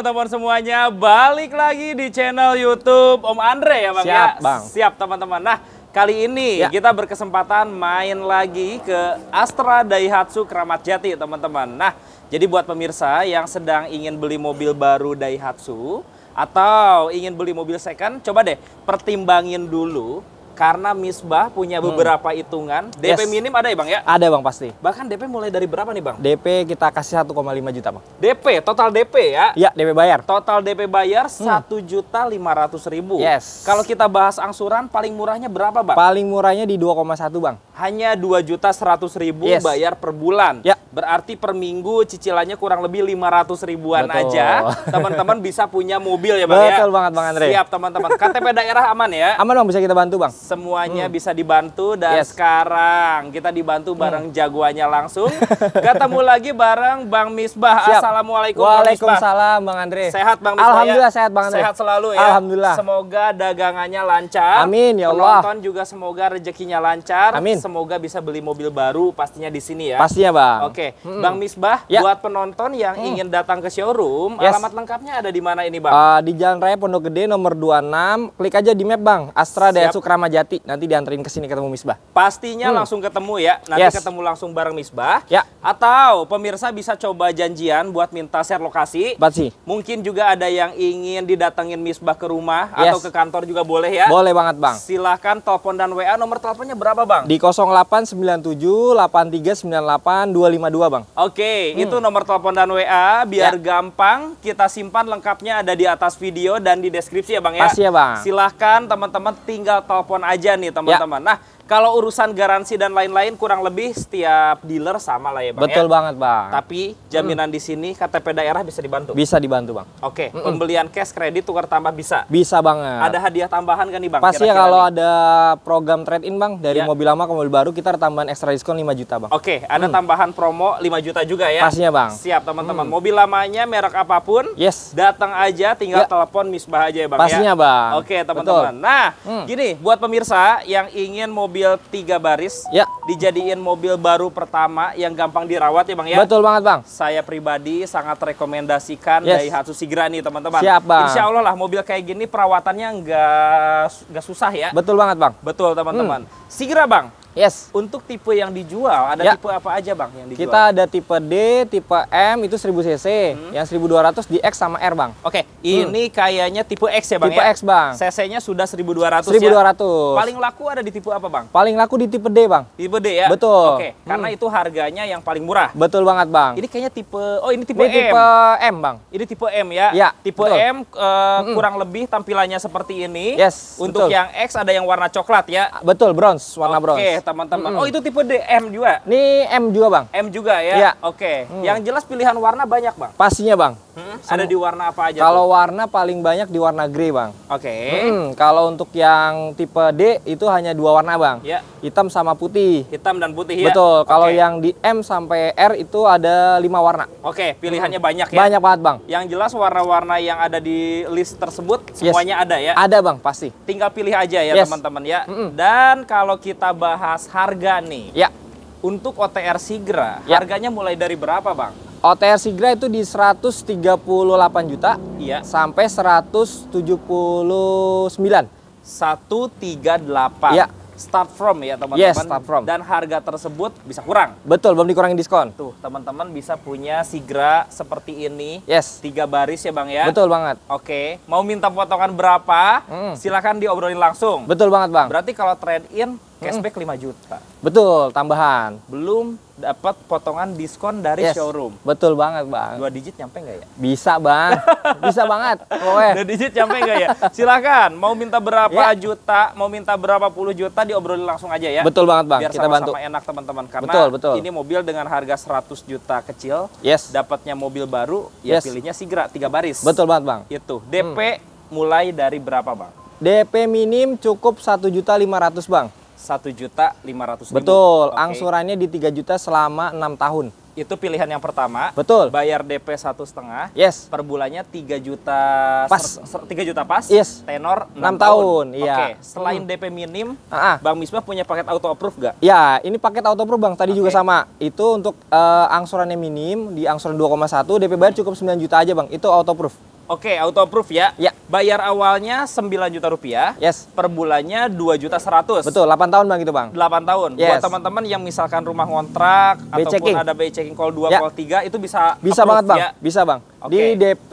teman-teman semuanya balik lagi di channel YouTube Om Andre ya Bang ya? Siap, ya. Bang. Siap teman-teman. Nah, kali ini ya. kita berkesempatan main lagi ke Astra Daihatsu Keramat Jati teman-teman. Nah, jadi buat pemirsa yang sedang ingin beli mobil baru Daihatsu atau ingin beli mobil second, coba deh pertimbangin dulu karena Misbah punya hmm. beberapa hmm. hitungan. DP yes. minim ada ya Bang ya? Ada Bang pasti. Bahkan DP mulai dari berapa nih Bang? DP kita kasih 1,5 juta Bang. DP, total DP ya? Ya DP bayar. Total DP bayar hmm. satu juta lima ratus ribu. Yes. Kalau kita bahas angsuran, paling murahnya berapa Bang? Paling murahnya di 2,1 Bang. Hanya dua juta seratus ribu yes. bayar per bulan. Ya. Berarti per minggu cicilannya kurang lebih lima ratus ribuan Betul. aja. Teman-teman bisa punya mobil ya Bang Betul ya? Betul banget Bang Andre. Siap teman-teman. KTP daerah aman ya? Aman Bang, bisa kita bantu Bang semuanya hmm. bisa dibantu dan yes. sekarang kita dibantu hmm. bareng hmm. jagoannya langsung. Ketemu lagi bareng Bang Misbah. Siap. Assalamualaikum Waalaikumsalam Bang, Andre. Sehat Bang Misbah. Ya? Alhamdulillah ya? sehat Bang Andre. Sehat selalu ya. Alhamdulillah. Semoga dagangannya lancar. Amin ya Allah. Penonton juga semoga rezekinya lancar. Amin. Semoga bisa beli mobil baru pastinya di sini ya. Pastinya Bang. Oke, hmm. Bang Misbah ya. buat penonton yang hmm. ingin datang ke showroom, yes. alamat lengkapnya ada di mana ini Bang? Uh, di Jalan Raya Pondok Gede nomor 26. Klik aja di map Bang. Astra Daihatsu Kramajaya. Jati nanti dianterin ke sini ketemu Misbah. Pastinya hmm. langsung ketemu ya. Nanti yes. ketemu langsung bareng Misbah. Ya. Atau pemirsa bisa coba janjian buat minta share lokasi. Pasti. Mungkin juga ada yang ingin didatengin Misbah ke rumah yes. atau ke kantor juga boleh ya. Boleh banget, Bang. Silahkan telepon dan WA nomor teleponnya berapa, Bang? Di 089783982552, Bang. Oke, hmm. itu nomor telepon dan WA biar ya. gampang kita simpan lengkapnya ada di atas video dan di deskripsi ya, Bang ya. Pasti ya, Bang. Silahkan teman-teman tinggal telepon aja nih ya. teman-teman. Ya. Nah, kalau urusan garansi dan lain-lain kurang lebih setiap dealer sama lah ya bang. Betul ya? banget bang. Tapi jaminan hmm. di sini KTP daerah bisa dibantu. Bisa dibantu bang. Oke. Okay. Pembelian cash kredit tukar tambah bisa. Bisa banget. Ada hadiah tambahan kan nih bang? Pasti ya kalau ada program trade in bang dari ya. mobil lama ke mobil baru kita tambahan ekstra diskon 5 juta bang. Oke. Okay. Ada hmm. tambahan promo 5 juta juga ya. Pastinya bang. Siap teman-teman. hmm. Mobil lamanya merek apapun. Yes. Datang aja tinggal ya. telepon Misbah aja ya bang. Ya? Pastinya ya. bang. Oke okay, teman-teman. Nah hmm. gini buat pemirsa yang ingin mobil mobil tiga baris, ya. dijadiin mobil baru pertama yang gampang dirawat ya Bang ya? Betul banget Bang. Saya pribadi sangat rekomendasikan yes. Daihatsu Sigra nih teman-teman. Siap Bang. Insya Allah lah mobil kayak gini perawatannya nggak nggak susah ya. Betul banget Bang. Betul teman-teman. Hmm. Sigra Bang, Yes. Untuk tipe yang dijual ada ya. tipe apa aja bang yang dijual? Kita ada tipe D, tipe M itu 1000 cc, hmm. yang 1200 di X sama R bang. Oke, okay. ini hmm. kayaknya tipe X ya bang? Tipe ya? X bang. CC-nya sudah 1200. 1200. Ya? Paling laku ada di tipe apa bang? Paling laku di tipe D bang. Tipe D ya? Betul. Oke, okay. hmm. karena itu harganya yang paling murah. Betul banget bang. Ini kayaknya tipe, oh ini tipe ini M. tipe M bang. Ini tipe M ya? Ya. Tipe betul. M uh, hmm. kurang lebih tampilannya seperti ini. Yes. Untuk betul. yang X ada yang warna coklat ya? Betul, bronze, warna okay. bronze teman-teman. Mm Oh, itu tipe D, M juga. Ini M juga, Bang. M juga ya. Iya. Oke. Okay. Mm. Yang jelas pilihan warna banyak, Bang. Pastinya, Bang. Hmm? Ada di warna apa aja? Kalau tuh? warna paling banyak di warna grey, Bang. Oke. Okay. Hmm, kalau untuk yang tipe D itu hanya dua warna, Bang. Ya. Hitam sama putih. Hitam dan putih ya. Betul. Kalau okay. yang di M sampai R itu ada lima warna. Oke, okay, pilihannya hmm. banyak ya. Banyak banget, Bang. Yang jelas warna-warna yang ada di list tersebut semuanya yes. ada ya. Ada, Bang, pasti. Tinggal pilih aja ya, teman-teman yes. ya. Mm -mm. Dan kalau kita bahas bahas harga nih. Ya. Untuk OTR Sigra, ya. harganya mulai dari berapa, Bang? OTR Sigra itu di 138 juta ya. sampai 179. 138. Ya, start from ya teman-teman. Yes, start from. Dan harga tersebut bisa kurang. Betul, belum dikurangi diskon. Tuh, teman-teman bisa punya Sigra seperti ini. Yes. Tiga baris ya Bang ya. Betul banget. Oke, mau minta potongan berapa? Mm. Silahkan diobrolin langsung. Betul banget Bang. Berarti kalau trade in, hmm. cashback mm. 5 juta. Betul, tambahan. Belum dapat potongan diskon dari yes, showroom. Betul banget, Bang. Dua digit nyampe nggak ya? Bisa, Bang. Bisa banget. Oh, Dua digit nyampe nggak ya? Silakan. Mau minta berapa yeah. juta, mau minta berapa puluh juta diobrolin langsung aja ya. Betul banget, Bang. Biar Kita sama -sama bantu. enak teman-teman karena betul, betul. ini mobil dengan harga 100 juta kecil, yes. dapatnya mobil baru, ya yes. pilihnya Sigra tiga baris. Betul banget, Bang. Itu. DP hmm. mulai dari berapa, Bang? DP minim cukup satu juta lima ratus, Bang satu juta lima ratus betul okay. angsurannya di tiga juta selama enam tahun itu pilihan yang pertama betul bayar dp satu setengah yes per bulannya tiga juta pas tiga juta pas yes tenor enam tahun, tahun. iya okay. Hmm. selain dp minim uh bang misbah punya paket auto approve gak ya ini paket auto approve bang tadi okay. juga sama itu untuk uh, angsurannya minim di angsuran dua satu dp bayar cukup sembilan juta aja bang itu auto approve Oke, okay, auto approve ya. Ya. Bayar awalnya 9 juta rupiah. Yes. Per bulannya 2 juta 100. Betul, 8 tahun Bang itu Bang. 8 tahun. Yes. Buat teman-teman yang misalkan rumah kontrak ataupun ada bayi checking call 2, ya. call 3 itu bisa Bisa banget Bang. Ya. Bisa Bang. Okay. Di DP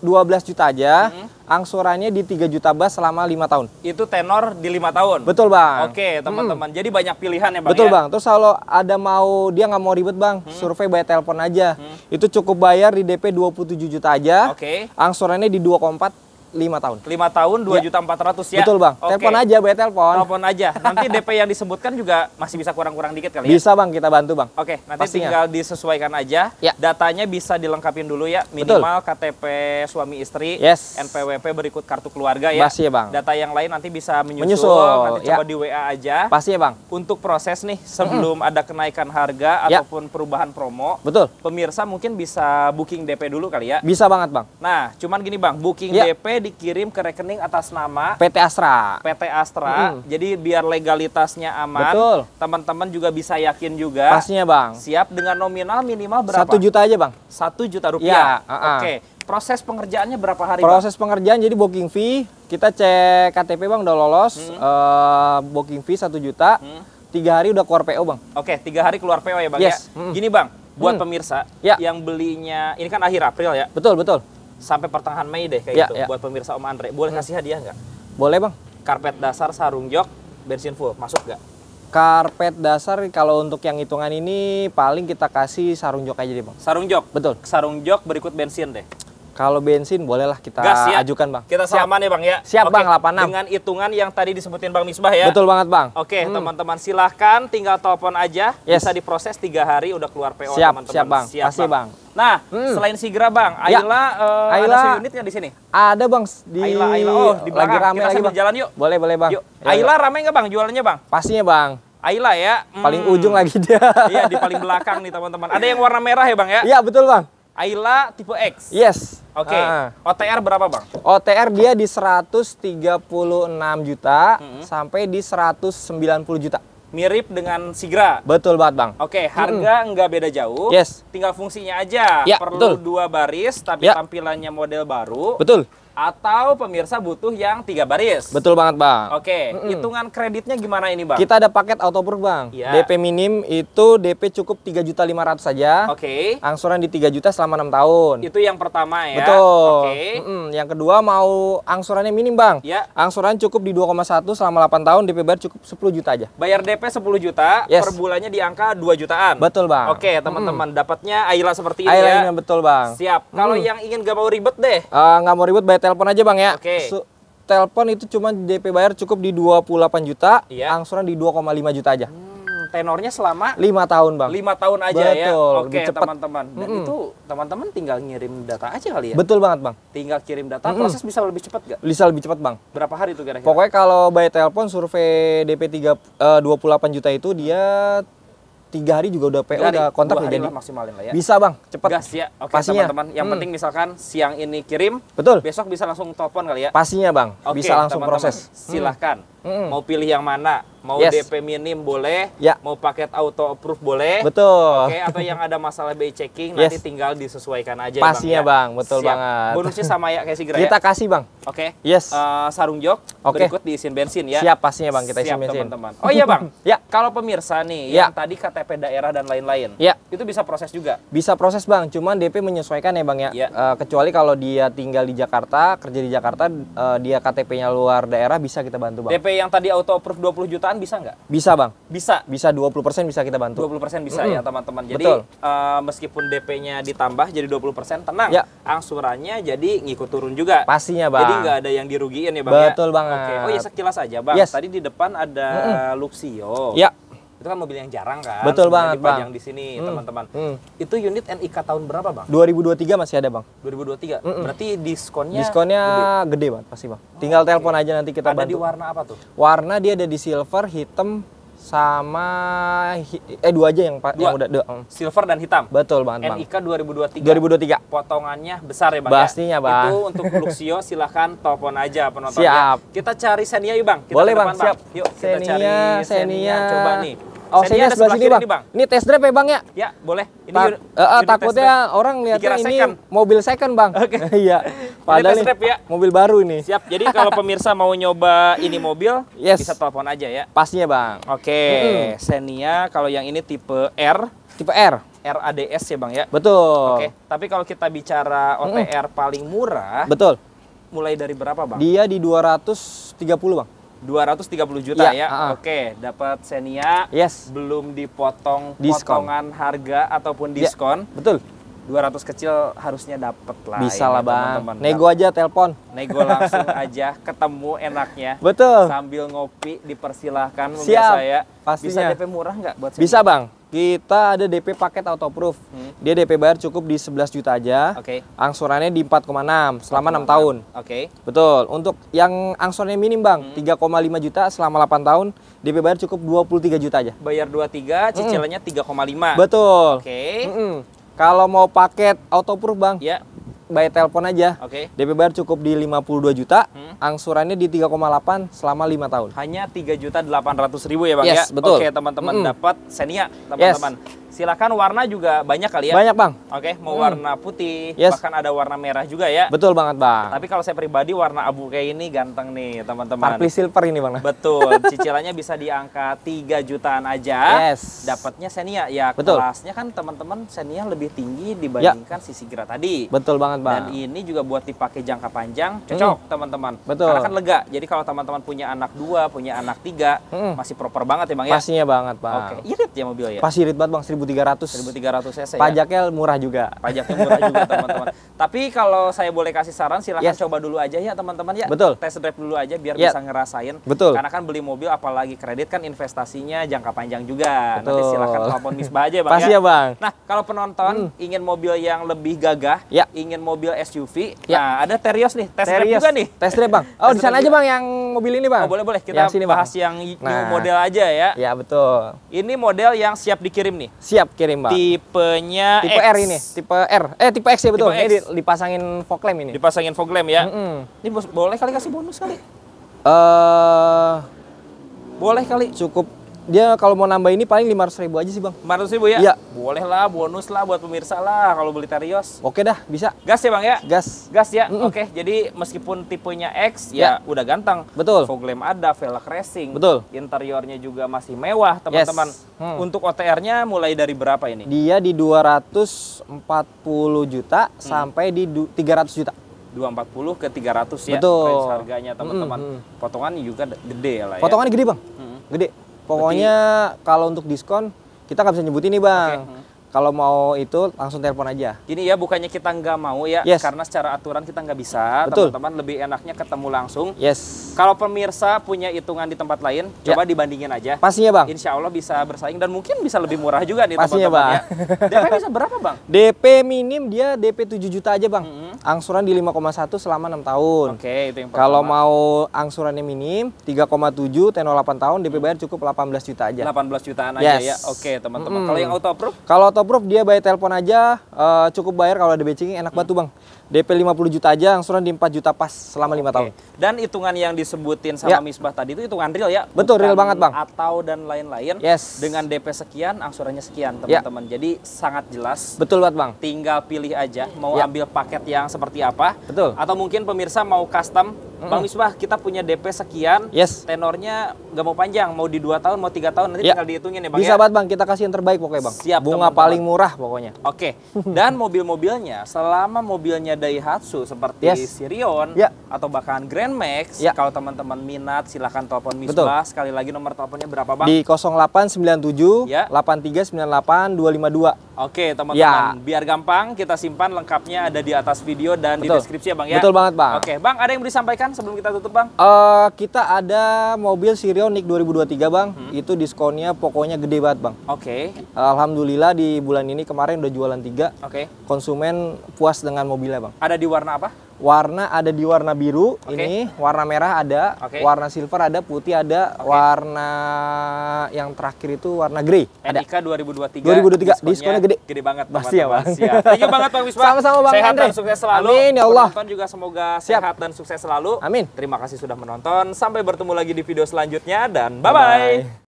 12 juta aja, hmm. angsurannya di 3 juta bas selama 5 tahun. Itu tenor di 5 tahun? Betul Bang. Oke hmm. teman-teman, hmm. jadi banyak pilihan ya Bang Betul ya? Bang, terus kalau ada mau, dia nggak mau ribet Bang, hmm. survei bayar telepon aja. Hmm. Itu cukup bayar di DP 27 juta aja, Oke. Okay. angsurannya di 2,4 lima tahun. Lima tahun dua ya. juta empat ratus ya. Betul bang. Telepon aja, bayar telepon. Telepon aja. Nanti DP yang disebutkan juga masih bisa kurang-kurang dikit kali ya. Bisa bang, kita bantu bang. Oke, nanti Pastinya. tinggal disesuaikan aja. Ya. Datanya bisa dilengkapin dulu ya. Minimal Betul. KTP suami istri, yes. NPWP berikut kartu keluarga ya. Pasti ya, bang. Data yang lain nanti bisa menyusul. menyusul nanti ya. coba di WA aja. Pasti ya bang. Untuk proses nih sebelum mm ada kenaikan harga ya. ataupun perubahan promo. Betul. Pemirsa mungkin bisa booking DP dulu kali ya. Bisa banget bang. Nah, cuman gini bang, booking ya. DP dikirim ke rekening atas nama PT Astra. PT Astra. Mm Jadi biar legalitasnya aman. Betul. Teman-teman juga bisa yakin juga. Pastinya bang. Siap dengan nominal minimal berapa? Satu juta aja bang. Satu juta iya, rupiah. Ya, uh -uh. Oke. Proses pengerjaannya berapa hari? Proses bang? pengerjaan jadi booking fee kita cek KTP bang udah lolos, hmm. uh, booking fee satu juta, hmm. tiga hari udah keluar PO bang. Oke, tiga hari keluar PO ya bang ya? yes. ya. Hmm. Gini bang, buat hmm. pemirsa ya. yang belinya ini kan akhir April ya. Betul betul sampai pertengahan Mei deh kayak ya, gitu ya. buat pemirsa Om Andre. Boleh hmm. hadiah nggak? Boleh bang. Karpet dasar, sarung jok, bensin full, masuk nggak? Karpet dasar kalau untuk yang hitungan ini paling kita kasih sarung jok aja deh bang. Sarung jok? Betul. Sarung jok berikut bensin deh. Kalau bensin bolehlah kita Gas, ya? ajukan bang. Kita siap. salaman ya bang ya. Siap Oke, bang, 86. Dengan hitungan yang tadi disebutin bang Misbah ya. Betul banget bang. Oke teman hmm. teman-teman silahkan tinggal telepon aja. Yes. Bisa diproses tiga hari udah keluar PO teman-teman. Siap, bang, siap, bang. bang. Nah hmm. selain Sigra bang, ya. Ayla, ya. uh, ada unit di sini? Ada bang di Ayla, Ayla. Oh di belakang. Lagi rame kita lagi bang. jalan yuk. Boleh boleh bang. Yuk. Ayla, Ayla rame nggak bang jualannya bang? Pastinya bang. Ayla ya. Hmm. Paling ujung lagi dia. Iya di paling belakang nih teman-teman. Ada yang warna merah ya bang ya? Iya betul bang. Ayla tipe X. Yes. Oke. Okay. Uh. OTR berapa, Bang? OTR dia di 136 juta mm -hmm. sampai di 190 juta. Mirip dengan Sigra. Betul banget, Bang. Oke, okay, harga mm nggak beda jauh. Yes. Tinggal fungsinya aja. Ya, Perlu betul. dua baris tapi ya. tampilannya model baru. Betul atau pemirsa butuh yang tiga baris. Betul banget bang. Oke, mm -mm. hitungan kreditnya gimana ini bang? Kita ada paket autopur bang. Ya. DP minim itu DP cukup tiga juta lima ratus saja. Oke. Okay. Angsuran di 3 juta selama enam tahun. Itu yang pertama ya. Betul. Oke. Okay. Mm -mm. Yang kedua mau angsurannya minim bang. Ya. Angsuran cukup di 2,1 selama 8 tahun DP bayar cukup 10 juta aja. Bayar DP 10 juta, yes. per bulannya di angka 2 jutaan. Betul bang. Oke okay, teman-teman mm -mm. dapatnya Ayla seperti ini Ayla ya. Ayla betul bang. Siap. Kalau mm. yang ingin gak mau ribet deh. Uh, mau ribet bayar telepon aja bang ya. Oke. Okay. So, telepon itu cuma DP bayar cukup di 28 juta, iya. angsuran di 2,5 juta aja. Hmm, tenornya selama lima tahun, Bang. lima tahun aja ya? Betul, ya. Oke, teman-teman. Dan mm -hmm. itu teman-teman tinggal ngirim data aja kali ya. Betul banget, Bang. Tinggal kirim data, mm -hmm. proses bisa lebih cepat gak? Bisa lebih cepat, Bang. Berapa hari itu kira-kira? Pokoknya kalau bayar telepon survei DP 3 uh, 28 juta itu dia tiga hari juga udah PO udah kontak udah jadi maksimalin lah ya bisa bang cepat gas ya oke okay, teman-teman yang hmm. penting misalkan siang ini kirim betul besok bisa langsung telepon kali ya pastinya bang okay, bisa langsung teman -teman, proses silahkan hmm. hmm. mau pilih yang mana mau yes. DP minim boleh, ya. mau paket auto approve boleh. Betul. Oke, okay, atau yang ada masalah BI checking yes. nanti tinggal disesuaikan aja Pastinya ya, Bang. Ya. Bang, betul Siap. banget. Bonusnya sama ya kayak si Sigra Kita ya? kasih, Bang. Oke. Okay. Yes. Uh, sarung jok okay. berikut diisin bensin ya. Siap pastinya Bang, kita isi bensin. teman-teman. Oh iya Bang. ya. Kalau pemirsa nih ya. yang tadi KTP daerah dan lain-lain. Ya. Itu bisa proses juga. Bisa proses, Bang. Cuman DP menyesuaikan ya, Bang ya. ya. Uh, kecuali kalau dia tinggal di Jakarta, kerja di Jakarta, uh, dia KTP-nya luar daerah bisa kita bantu, Bang. DP yang tadi auto approve 20 juta jutaan bisa nggak? Bisa bang. Bisa. Bisa 20% bisa kita bantu. 20% bisa mm-hmm. ya teman-teman. Jadi Uh, meskipun DP-nya ditambah jadi 20% tenang. Ya. Angsurannya jadi ngikut turun juga. Pastinya bang. Jadi nggak ada yang dirugiin ya bang. Ya? Betul ya? banget. Oke. Oh ya sekilas aja bang. Yes. Tadi di depan ada mm-hmm. Luxio. Ya itu kan mobil yang jarang kan. Betul banget, Bang. Yang di sini, hmm. teman-teman. Hmm. Itu unit NIK tahun berapa, Bang? 2023 masih ada, Bang. 2023. Mm -mm. Berarti diskonnya Diskonnya gede, gede banget pasti, Bang. Oh, Tinggal okay. telepon aja nanti kita ada bantu. Ada di warna apa tuh? Warna dia ada di silver, hitam, sama eh dua aja yang pak. yang udah dua. Mm. silver dan hitam. Betul banget, Bang. NIK 2023. 2023. Potongannya besar ya, Bang. Ya? Pastinya, ya? Bang. Itu untuk Luxio silahkan telepon aja penontonnya. Siap. Kita cari Senia yuk, Bang. Kita Boleh, depan, Bang. Siap. Yuk, kita cari Senia. Xenia. Coba nih. Oh, saya sebelah sini, Bang. Ini, bang. ini test drive ya, Bang ya? Ya, boleh. Ini Ta uh, uh, takutnya orang lihat ini second. mobil second, Bang. Oke. Okay. iya. Padahal ini drive, ya. mobil baru ini. Siap. Jadi kalau pemirsa mau nyoba ini mobil, yes. bisa telepon aja ya. Pastinya, Bang. Oke. Okay. Hmm. Xenia kalau yang ini tipe R, tipe R. RADS ya, Bang ya. Betul. Oke. Okay. Tapi kalau kita bicara OTR hmm. paling murah, Betul. Mulai dari berapa, Bang? Dia di 230, Bang. 230 juta iya, ya. ya? Uh-uh. Oke, dapat Xenia. Yes. Belum dipotong diskon. potongan harga ataupun iya, diskon. Ya, betul. 200 kecil harusnya dapat lah. Bisa ya, lah bang. Teman -teman. Nego aja telepon. Nego langsung aja ketemu enaknya. Betul. Sambil ngopi dipersilahkan Siap. saya. Pastinya. Bisa DP murah nggak buat Xenia? Bisa bang. Kita ada DP paket auto proof. Hmm. Dia DP bayar cukup di 11 juta aja. Oke. Okay. Angsurannya di 4,6 selama 4, 6 tahun. Oke. Okay. Betul. Untuk yang angsurannya minim, Bang, hmm. 3,5 juta selama 8 tahun, DP bayar cukup 23 juta aja. Bayar 23, hmm. cicilannya hmm. 3,5. Betul. Oke. Okay. Hmm -mm. Kalau mau paket auto proof, Bang, ya by telepon aja. Oke. Okay. DP bayar cukup di 52 juta, hmm. angsurannya di 3,8 selama 5 tahun. Hanya 3 juta 800 ribu ya Bang yes, ya? betul. Oke, okay, teman-teman mm -hmm. dapat Xenia, teman-teman. Yes silahkan warna juga banyak kali ya. Banyak bang. Oke, mau hmm. warna putih, yes. bahkan ada warna merah juga ya. Betul banget bang. Tapi kalau saya pribadi warna abu kayak ini ganteng nih teman-teman. Parpli silver ini bang. Betul. Cicilannya bisa di angka 3 jutaan aja. Yes. Dapatnya Xenia ya. Betul. Kelasnya kan teman-teman Xenia lebih tinggi ya. dibandingkan ya. sisi gerak tadi. Betul banget bang. Dan ini juga buat dipakai jangka panjang hmm. cocok teman-teman. Hmm. Betul. Karena kan lega. Jadi kalau teman-teman punya anak dua, punya anak tiga, hmm. masih proper banget ya bang ya. Pastinya banget bang. Oke, irit ya mobil ya. Pasti irit banget bang tiga 1300 1300 cc ya. pajaknya ya? murah juga pajaknya murah juga teman-teman tapi kalau saya boleh kasih saran silahkan yes. coba dulu aja ya teman-teman ya betul test drive dulu aja biar yeah. bisa ngerasain betul karena kan beli mobil apalagi kredit kan investasinya jangka panjang juga betul. nanti silahkan telepon Misbah aja bang pasti ya. ya bang nah kalau penonton hmm. ingin mobil yang lebih gagah ya. ingin mobil SUV ya. nah ada Terios nih test drive juga nih test drive bang oh di sana aja bang yang mobil ini bang oh, boleh boleh kita yang sini, bahas yang new nah. model aja ya ya betul ini model yang siap dikirim nih Siap kirim, bang Tipenya tipe X. R ini, tipe R. Eh, tipe X ya betul. Tipe X. dipasangin fog lamp ini. Dipasangin fog lamp ya. Mm -hmm. Ini boleh kali kasih bonus kali. Eh uh, boleh kali. Cukup dia kalau mau nambah ini paling lima ratus ribu aja sih bang Lima ratus ribu ya? Iya Boleh lah, bonus lah buat pemirsa lah kalau beli Terios Oke dah, bisa Gas ya bang ya? Gas Gas ya? Mm -mm. Oke, jadi meskipun tipenya X ya, ya udah ganteng Betul Foglem ada, velg racing Betul Interiornya juga masih mewah teman-teman yes. hmm. Untuk OTR-nya mulai dari berapa ini? Dia di dua ratus empat puluh juta hmm. sampai di tiga ratus juta 240 ke 300 ya Betul. range harganya teman-teman. Mm -hmm. Potongan juga gede lah ya. Potongan gede, Bang. Mm -hmm. Gede. Pokoknya kalau untuk diskon kita nggak bisa nyebutin nih bang. Okay. Hmm kalau mau itu langsung telepon aja. Gini ya, bukannya kita nggak mau ya, yes. karena secara aturan kita nggak bisa. Teman-teman lebih enaknya ketemu langsung. Yes. Kalau pemirsa punya hitungan di tempat lain, ya. coba dibandingin aja. Pastinya bang. Insya Allah bisa bersaing dan mungkin bisa lebih murah juga nih tempat teman Pastinya bang. Ya. DP bisa berapa bang? DP minim dia DP 7 juta aja bang. Mm -hmm. Angsuran di 5,1 selama 6 tahun. Oke, okay, itu yang pertama. Kalau mau angsurannya minim 3,7 tenor 8 tahun DP bayar cukup 18 juta aja. 18 jutaan aja ya. Oke, okay, teman-teman. Mm -hmm. Kalau yang auto approve? Kalau auto atau dia bayar telepon aja uh, cukup bayar kalau ada batching enak hmm. banget tuh bang DP 50 juta aja, angsuran di 4 juta pas selama lima tahun. Dan hitungan yang disebutin sama ya. Misbah tadi itu hitungan real ya? Betul, real banget Bang. Atau dan lain-lain. Yes. Dengan DP sekian, angsurannya sekian ya. teman-teman. Ya. Jadi sangat jelas. Betul banget Bang. Tinggal pilih aja mau ya. ambil paket yang seperti apa. Betul. Atau mungkin pemirsa mau custom. Mm hmm Bang Misbah, kita punya DP sekian, yes. tenornya nggak mau panjang, mau di dua tahun, mau tiga tahun, nanti ya. tinggal dihitungin ya Bang Bisa ya? banget Bang, kita kasih yang terbaik pokoknya Bang. Siap, Bunga teman -teman. paling murah pokoknya. Oke, okay. dan mobil-mobilnya, selama mobilnya Daihatsu seperti yes. Sirion ya. atau bahkan Grand Max. Ya. Kalau teman-teman minat silahkan telepon Misbah. Sekali lagi nomor teleponnya berapa Bang? Di 0897 ya. 8398 252. Oke teman-teman, ya. biar gampang kita simpan lengkapnya ada di atas video dan Betul. di deskripsi ya Bang ya? Betul banget Bang. Oke Bang, ada yang mau disampaikan sebelum kita tutup Bang? Uh, kita ada mobil Sirion NIK 2023 Bang, hmm. itu diskonnya pokoknya gede banget Bang. Oke. Okay. Alhamdulillah di bulan ini kemarin udah jualan tiga. Oke. Okay. Konsumen puas dengan mobilnya Bang. Ada di warna apa? Warna ada di warna biru okay. ini, warna merah ada, okay. warna silver ada, putih ada, okay. warna yang terakhir itu warna grey. Ada. NIK 2023. 2023 diskonnya, diskonnya gede. Gede banget pasti ya Bang. Siap. Thank you banget Bang Wisma. Sama-sama Bang Sehat Andre. dan sukses selalu. Amin ya Allah. Penonton juga semoga Siap. sehat dan sukses selalu. Amin. Terima kasih sudah menonton. Sampai bertemu lagi di video selanjutnya dan bye-bye.